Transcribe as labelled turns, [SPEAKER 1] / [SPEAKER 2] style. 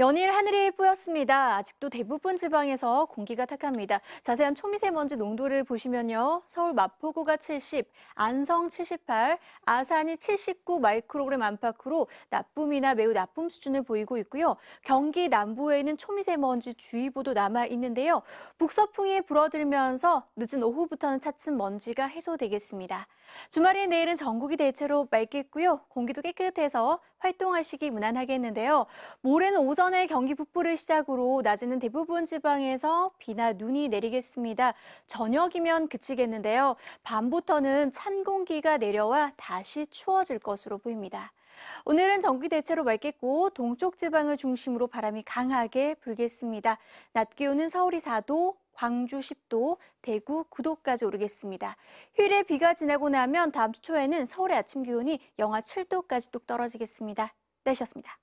[SPEAKER 1] 연일 하늘이 뿌였습니다. 아직도 대부분 지방에서 공기가 탁합니다. 자세한 초미세먼지 농도를 보시면요. 서울 마포구가 70, 안성 78, 아산이 79 마이크로그램 안팎으로 나쁨이나 매우 나쁨 수준을 보이고 있고요. 경기 남부에는 초미세먼지 주의보도 남아 있는데요. 북서풍이 불어들면서 늦은 오후부터는 차츰 먼지가 해소되겠습니다. 주말인 내일은 전국이 대체로 맑겠고요. 공기도 깨끗해서 활동하시기 무난하겠는데요. 모레는 오전 오전에 경기 북부를 시작으로 낮에는 대부분 지방에서 비나 눈이 내리겠습니다. 저녁이면 그치겠는데요. 밤부터는 찬 공기가 내려와 다시 추워질 것으로 보입니다. 오늘은 전기 대체로 맑겠고 동쪽 지방을 중심으로 바람이 강하게 불겠습니다. 낮 기온은 서울이 4도, 광주 10도, 대구 9도까지 오르겠습니다. 휴일에 비가 지나고 나면 다음 주 초에는 서울의 아침 기온이 영하 7도까지 뚝 떨어지겠습니다. 내셨습니다